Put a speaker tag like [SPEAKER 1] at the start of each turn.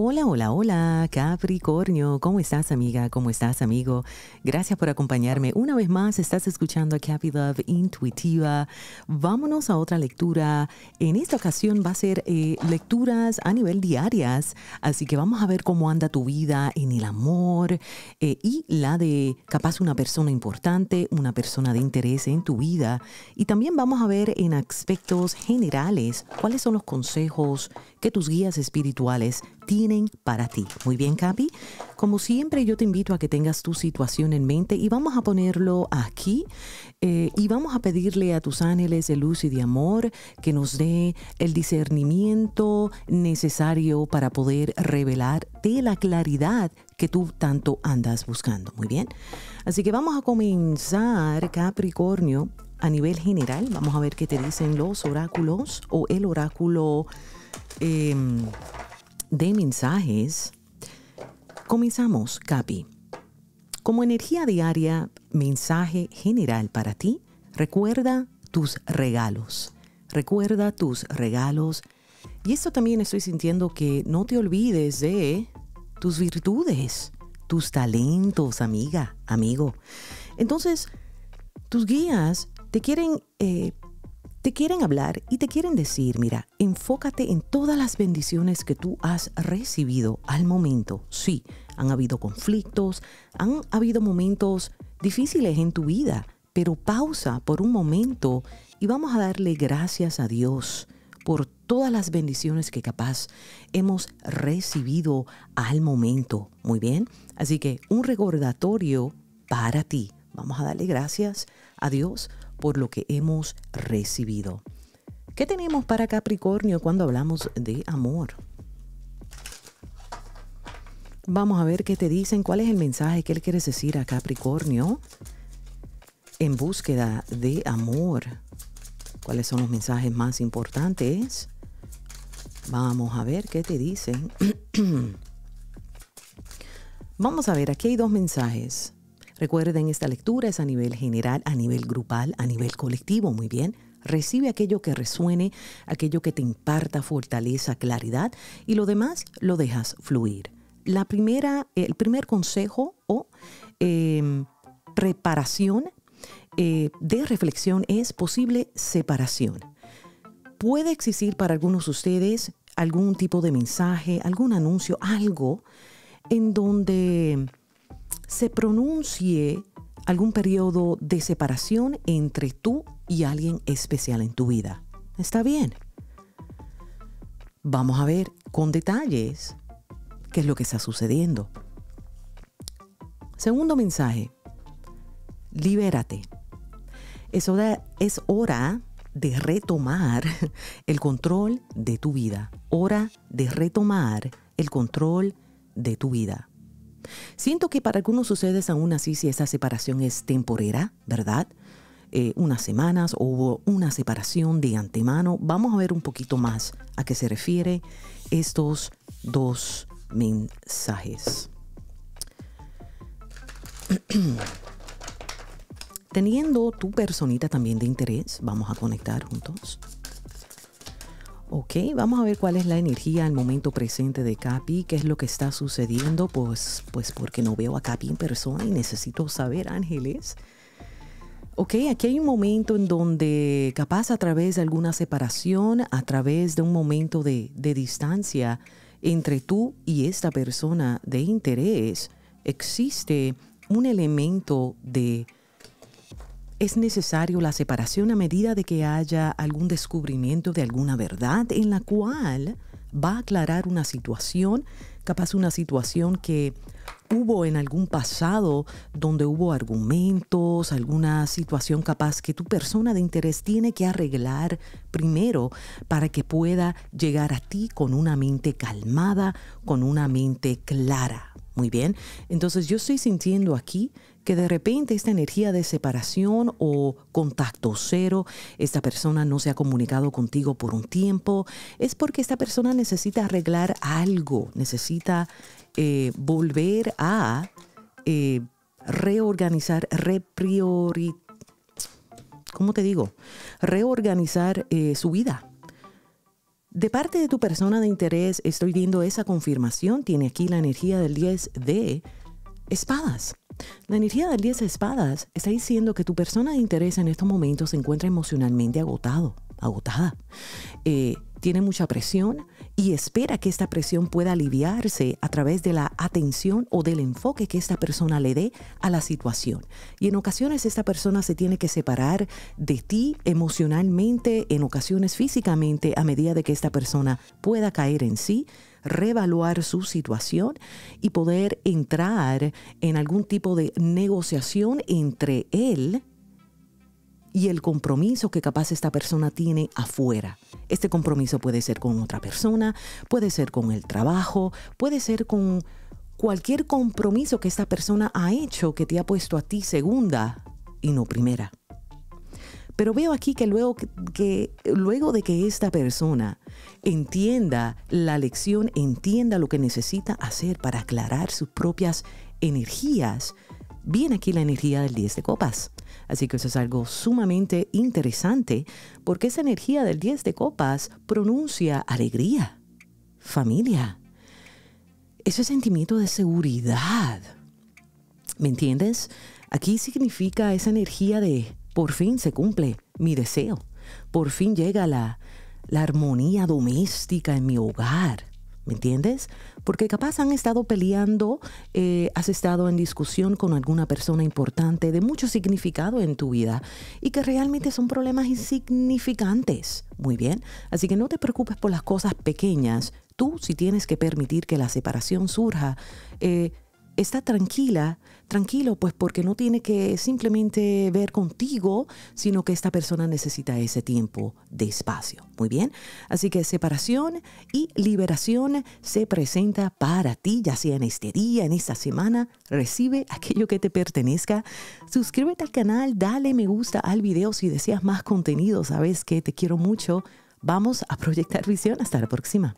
[SPEAKER 1] Hola, hola, hola, Capricornio. ¿Cómo estás, amiga? ¿Cómo estás, amigo? Gracias por acompañarme. Una vez más, estás escuchando a Capi Love Intuitiva. Vámonos a otra lectura. En esta ocasión va a ser eh, lecturas a nivel diarias. Así que vamos a ver cómo anda tu vida en el amor eh, y la de capaz una persona importante, una persona de interés en tu vida. Y también vamos a ver en aspectos generales cuáles son los consejos que tus guías espirituales tienen para ti. Muy bien, Capi. Como siempre, yo te invito a que tengas tu situación en mente y vamos a ponerlo aquí eh, y vamos a pedirle a tus ángeles de luz y de amor que nos dé el discernimiento necesario para poder revelarte la claridad que tú tanto andas buscando. Muy bien. Así que vamos a comenzar, Capricornio, a nivel general. Vamos a ver qué te dicen los oráculos o el oráculo. Em, de mensajes. Comenzamos, Capi. Como energía diaria, mensaje general para ti, recuerda tus regalos. Recuerda tus regalos. Y esto también estoy sintiendo que no te olvides de tus virtudes, tus talentos, amiga, amigo. Entonces, tus guías te quieren eh, te quieren hablar y te quieren decir, mira, enfócate en todas las bendiciones que tú has recibido al momento. Sí, han habido conflictos, han habido momentos difíciles en tu vida, pero pausa por un momento y vamos a darle gracias a Dios por todas las bendiciones que capaz hemos recibido al momento. Muy bien, así que un recordatorio para ti. Vamos a darle gracias a Dios por lo que hemos recibido. ¿Qué tenemos para Capricornio cuando hablamos de amor? Vamos a ver qué te dicen, cuál es el mensaje que él quiere decir a Capricornio en búsqueda de amor. ¿Cuáles son los mensajes más importantes? Vamos a ver qué te dicen. Vamos a ver, aquí hay dos mensajes. Recuerden, esta lectura es a nivel general, a nivel grupal, a nivel colectivo, muy bien. Recibe aquello que resuene, aquello que te imparta fortaleza, claridad y lo demás lo dejas fluir. La primera, el primer consejo o em, preparación eh, de reflexión es posible separación. Puede existir para algunos de ustedes algún tipo de mensaje, algún anuncio, algo en donde se pronuncie algún periodo de separación entre tú y alguien especial en tu vida. Está bien. Vamos a ver con detalles qué es lo que está sucediendo. Segundo mensaje, libérate. Es hora, es hora de retomar el control de tu vida. Hora de retomar el control de tu vida. Siento que para algunos sucede aún así si esa separación es temporera, ¿verdad? Eh, unas semanas o hubo una separación de antemano. Vamos a ver un poquito más a qué se refiere estos dos mensajes. Teniendo tu personita también de interés, vamos a conectar juntos. Ok, vamos a ver cuál es la energía al momento presente de Capi, qué es lo que está sucediendo, pues, pues porque no veo a Capi en persona y necesito saber, Ángeles. Ok, aquí hay un momento en donde capaz a través de alguna separación, a través de un momento de distancia entre tú y esta persona de interés, existe un elemento de ¿Es necesario la separación a medida de que haya algún descubrimiento de alguna verdad en la cual va a aclarar una situación, capaz una situación que hubo en algún pasado donde hubo argumentos, alguna situación capaz que tu persona de interés tiene que arreglar primero para que pueda llegar a ti con una mente calmada, con una mente clara? Muy bien, entonces yo estoy sintiendo aquí que de repente esta energía de separación o contacto cero, esta persona no se ha comunicado contigo por un tiempo, es porque esta persona necesita arreglar algo, necesita eh, volver a eh, reorganizar, repriorizar ¿cómo te digo? Reorganizar eh, su vida. De parte de tu persona de interés, estoy viendo esa confirmación. Tiene aquí la energía del 10 de espadas. La energía del 10 espadas está diciendo que tu persona de interés en estos momentos se encuentra emocionalmente agotado, agotada. Eh, tiene mucha presión y espera que esta presión pueda aliviarse a través de la atención o del enfoque que esta persona le dé a la situación. Y en ocasiones esta persona se tiene que separar de ti emocionalmente, en ocasiones físicamente, a medida de que esta persona pueda caer en sí reevaluar su situación y poder entrar en algún tipo de negociación entre él y el compromiso que capaz esta persona tiene afuera. Este compromiso puede ser con otra persona, puede ser con el trabajo, puede ser con cualquier compromiso que esta persona ha hecho que te ha puesto a ti segunda y no primera. Pero veo aquí que luego, que luego de que esta persona entienda la lección, entienda lo que necesita hacer para aclarar sus propias energías, viene aquí la energía del 10 de copas. Así que eso es algo sumamente interesante porque esa energía del 10 de copas pronuncia alegría, familia, ese sentimiento de seguridad. ¿Me entiendes? Aquí significa esa energía de por fin se cumple mi deseo. Por fin llega la, armonía doméstica en mi hogar. ¿Me entiendes? Porque capaz han estado peleando, eh, has estado en discusión con alguna persona importante de mucho significado en tu vida y que realmente son problemas insignificantes. Muy bien, así que no te preocupes por las cosas pequeñas. Tú, si tienes que permitir que la separación surja, eh, está tranquila, tranquilo, pues porque no tiene que simplemente ver contigo, sino que esta persona necesita ese tiempo de espacio. Muy bien. Así que separación y liberación se presenta para ti, ya sea en este día, en esta semana. Recibe aquello que te pertenezca. Suscríbete al canal, dale me gusta al video si deseas más contenido. Sabes que te quiero mucho. Vamos a proyectar visión. Hasta la próxima.